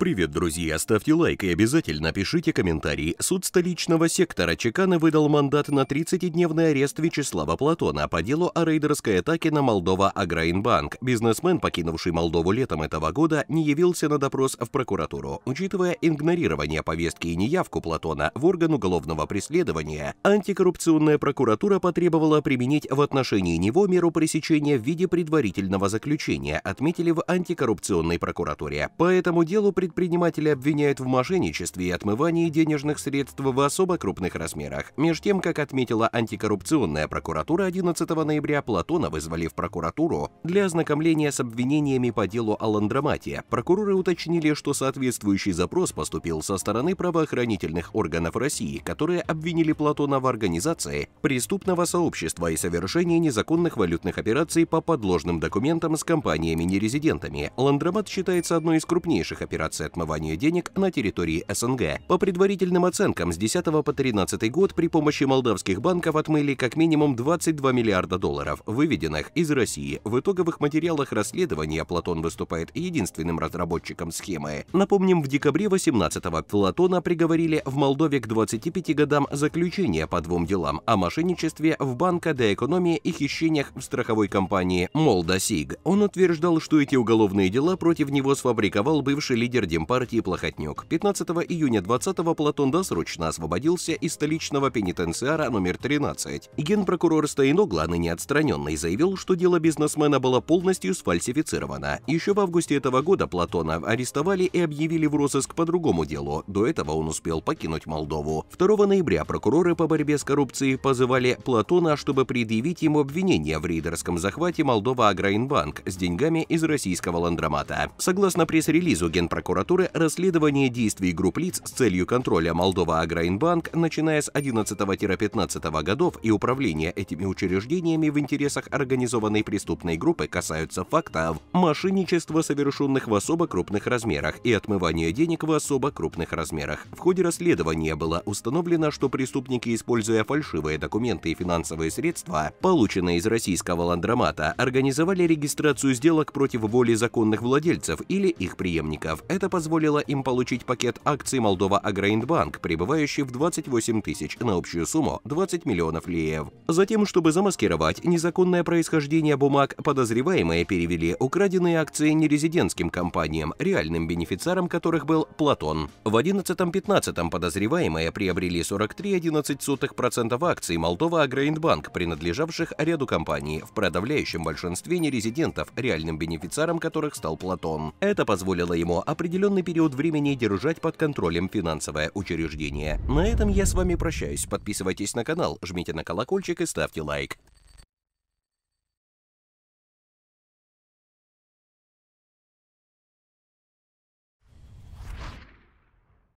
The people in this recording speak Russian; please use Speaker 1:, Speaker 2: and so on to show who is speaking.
Speaker 1: Привет, друзья! Ставьте лайк и обязательно пишите комментарий. Суд столичного сектора Чеканы выдал мандат на 30-дневный арест Вячеслава Платона по делу о рейдерской атаке на Молдова Аграинбанк. Бизнесмен, покинувший Молдову летом этого года, не явился на допрос в прокуратуру. Учитывая игнорирование повестки и неявку Платона в орган уголовного преследования, антикоррупционная прокуратура потребовала применить в отношении него меру пресечения в виде предварительного заключения, отметили в антикоррупционной прокуратуре. По этому делу пред предпринимателя обвиняют в мошенничестве и отмывании денежных средств в особо крупных размерах. Меж тем, как отметила антикоррупционная прокуратура 11 ноября, Платона вызвали в прокуратуру для ознакомления с обвинениями по делу о ландроматии. Прокуроры уточнили, что соответствующий запрос поступил со стороны правоохранительных органов России, которые обвинили Платона в организации преступного сообщества и совершении незаконных валютных операций по подложным документам с компаниями-нерезидентами. Ландромат считается одной из крупнейших операций процессы отмывания денег на территории СНГ. По предварительным оценкам, с 10 по 13 год при помощи молдавских банков отмыли как минимум 22 миллиарда долларов, выведенных из России. В итоговых материалах расследования Платон выступает единственным разработчиком схемы. Напомним, в декабре 18-го Платона приговорили в Молдове к 25 годам заключения по двум делам о мошенничестве в банка до экономии и хищениях в страховой компании Молдасиг Он утверждал, что эти уголовные дела против него сфабриковал бывший лидер Демпартии Плохотнюк. 15 июня 20-го Платон досрочно освободился из столичного пенитенциара номер 13. Генпрокурор Стоиногла, ныне отстраненный, заявил, что дело бизнесмена было полностью сфальсифицировано. Еще в августе этого года Платона арестовали и объявили в розыск по другому делу. До этого он успел покинуть Молдову. 2 ноября прокуроры по борьбе с коррупцией позывали Платона, чтобы предъявить ему обвинение в рейдерском захвате Молдова Аграинбанк с деньгами из российского ландромата. Согласно пресс-релизу генпрокурора, прокуратуры расследование действий групп лиц с целью контроля Молдова агроинбанк начиная с 11-15 годов и управления этими учреждениями в интересах организованной преступной группы касаются фактов мошенничества, совершенных в особо крупных размерах, и отмывания денег в особо крупных размерах. В ходе расследования было установлено, что преступники, используя фальшивые документы и финансовые средства, полученные из российского ландромата, организовали регистрацию сделок против воли законных владельцев или их преемников. Это позволило им получить пакет акций Молдова Агроинбанк, прибывающий в 28 тысяч на общую сумму 20 миллионов леев. Затем, чтобы замаскировать незаконное происхождение бумаг, подозреваемые перевели украденные акции нерезидентским компаниям, реальным бенефициаром которых был Платон. В 11-15 подозреваемые приобрели 43,11% акций Молдова Агроинбанк, принадлежавших ряду компаний, в продавляющем большинстве нерезидентов, реальным бенефициаром которых стал Платон. Это позволило ему определить определенный период времени держать под контролем финансовое учреждение. На этом я с вами прощаюсь. Подписывайтесь на канал, жмите на колокольчик и ставьте лайк.